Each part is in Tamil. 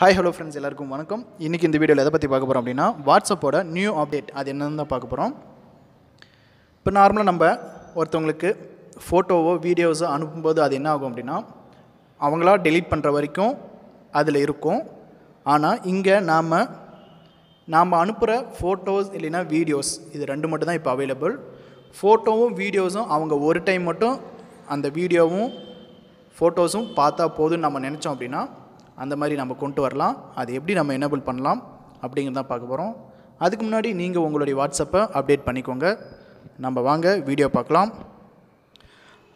ஹாய் ஹலோ ஃப்ரெண்ட்ஸ் எல்லாருக்கும் வணக்கம் இன்றைக்கி இந்த வீடியோவில் எதை பற்றி பார்க்க போகிறோம் அப்படின்னா வாட்ஸ்அப்போட நியூ அப்டேட் அது என்னன்னு தான் பார்க்க போகிறோம் இப்போ நார்மலாக நம்ம ஒருத்தவங்களுக்கு ஃபோட்டோவோ வீடியோஸோ அனுப்பும்போது அது என்ன ஆகும் அப்படின்னா அவங்களா டெலீட் பண்ணுற வரைக்கும் அதில் இருக்கும் ஆனால் இங்கே நாம் நாம் அனுப்புகிற ஃபோட்டோஸ் இல்லைன்னா வீடியோஸ் இது ரெண்டு மட்டும் தான் இப்போ அவைலபிள் ஃபோட்டோவும் வீடியோஸும் அவங்க ஒரு டைம் மட்டும் அந்த வீடியோவும் ஃபோட்டோஸும் பார்த்தா போதும்னு நம்ம நினச்சோம் அப்படின்னா அந்த மாதிரி நம்ம கொண்டு வரலாம் அது எப்படி நம்ம எனபிள் பண்ணலாம் தான் பார்க்க போகிறோம் அதுக்கு முன்னாடி நீங்கள் உங்களுடைய வாட்ஸ்அப்பை அப்டேட் பண்ணிக்கோங்க நம்ம வாங்க வீடியோ பார்க்கலாம்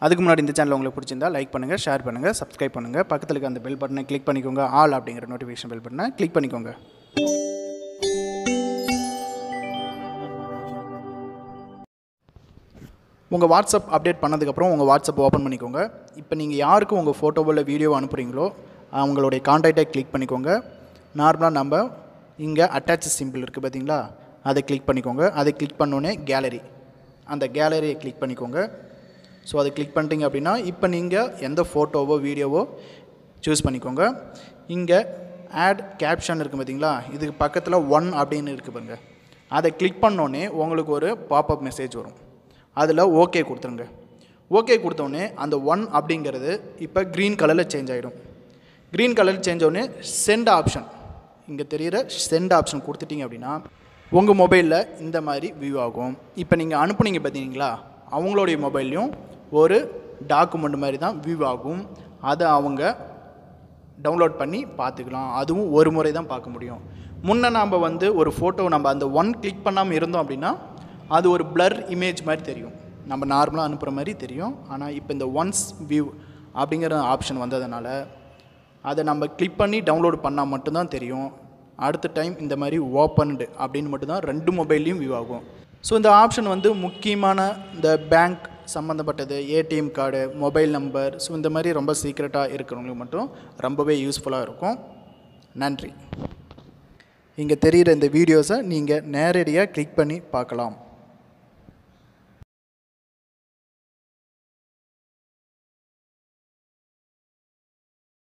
அதுக்கு முன்னாடி இந்த சேனல் உங்களுக்கு பிடிச்சிருந்தால் லைக் பண்ணுங்கள் ஷேர் பண்ணுங்கள் சப்ஸ்கிரைப் பண்ணுங்கள் பக்கத்தில் இருக்க அந்த பெல் பட்டனை கிளிக் பண்ணிக்கோங்க ஆல் அப்படிங்கிற நோட்டிஃபிகேஷன் பெல் பட்டனை கிளிக் பண்ணிக்கோங்க உங்கள் வாட்ஸ்அப் அப்டேட் பண்ணதுக்கப்புறம் உங்கள் வாட்ஸ்அப் ஓப்பன் பண்ணிக்கோங்க இப்போ நீங்கள் யாருக்கும் உங்கள் ஃபோட்டோவில் வீடியோ அனுப்புகிறீங்களோ அவங்களுடைய கான்டாக்டை கிளிக் பண்ணிக்கோங்க நார்மலாக நம்ம இங்கே அட்டாச் சிம்பிள் இருக்குது பார்த்தீங்களா அதை கிளிக் பண்ணிக்கோங்க அதை கிளிக் பண்ணோன்னே கேலரி அந்த கேலரியை கிளிக் பண்ணிக்கோங்க ஸோ அதை கிளிக் பண்ணிட்டீங்க அப்படின்னா இப்போ நீங்கள் எந்த ஃபோட்டோவோ வீடியோவோ சூஸ் பண்ணிக்கோங்க இங்கே ஆட் கேப்ஷன் இருக்குது பார்த்தீங்களா இதுக்கு பக்கத்தில் ஒன் அப்படின்னு இருக்குது பாருங்க அதை கிளிக் பண்ணோன்னே உங்களுக்கு ஒரு பாப்அப் மெசேஜ் வரும் அதில் ஓகே கொடுத்துருங்க ஓகே கொடுத்தோன்னே அந்த ஒன் அப்படிங்கிறது இப்போ க்ரீன் கலரில் சேஞ்ச் ஆகிடும் க்ரீன் கலர் சேஞ்ச் ஒன்று சென்ட் ஆப்ஷன் இங்கே தெரிகிற சென்ட் ஆப்ஷன் கொடுத்துட்டிங்க அப்படின்னா உங்கள் மொபைலில் இந்த மாதிரி வியூ ஆகும் இப்போ நீங்கள் அனுப்புனீங்க பார்த்தீங்களா அவங்களுடைய மொபைல்லையும் ஒரு டாக்குமெண்ட் மாதிரி தான் வியூ ஆகும் அதை அவங்க டவுன்லோட் பண்ணி பார்த்துக்கலாம் அதுவும் ஒரு முறை தான் பார்க்க முடியும் முன்னே நாம் வந்து ஒரு ஃபோட்டோ நம்ம அந்த ஒன் கிளிக் பண்ணாமல் இருந்தோம் அப்படின்னா அது ஒரு பிளர் இமேஜ் மாதிரி தெரியும் நம்ம நார்மலாக அனுப்புகிற மாதிரி தெரியும் ஆனால் இப்போ இந்த ஒன்ஸ் வியூ அப்படிங்கிற ஆப்ஷன் வந்ததுனால அதை நம்ம கிளிக் பண்ணி டவுன்லோடு பண்ணால் மட்டும்தான் தெரியும் அடுத்த டைம் இந்த மாதிரி ஓப்பன்டு அப்படின்னு மட்டும்தான் ரெண்டு மொபைல்லையும் வியூ ஆகும் ஸோ இந்த ஆப்ஷன் வந்து முக்கியமான இந்த பேங்க் சம்மந்தப்பட்டது ATM card mobile number so இந்த மாதிரி ரொம்ப சீக்ரெட்டாக இருக்கிறவங்களுக்கு மட்டும் ரொம்பவே யூஸ்ஃபுல்லாக இருக்கும் நன்றி இங்கே தெரிகிற இந்த வீடியோஸை நீங்கள் நேரடியாக கிளிக் பண்ணி பார்க்கலாம்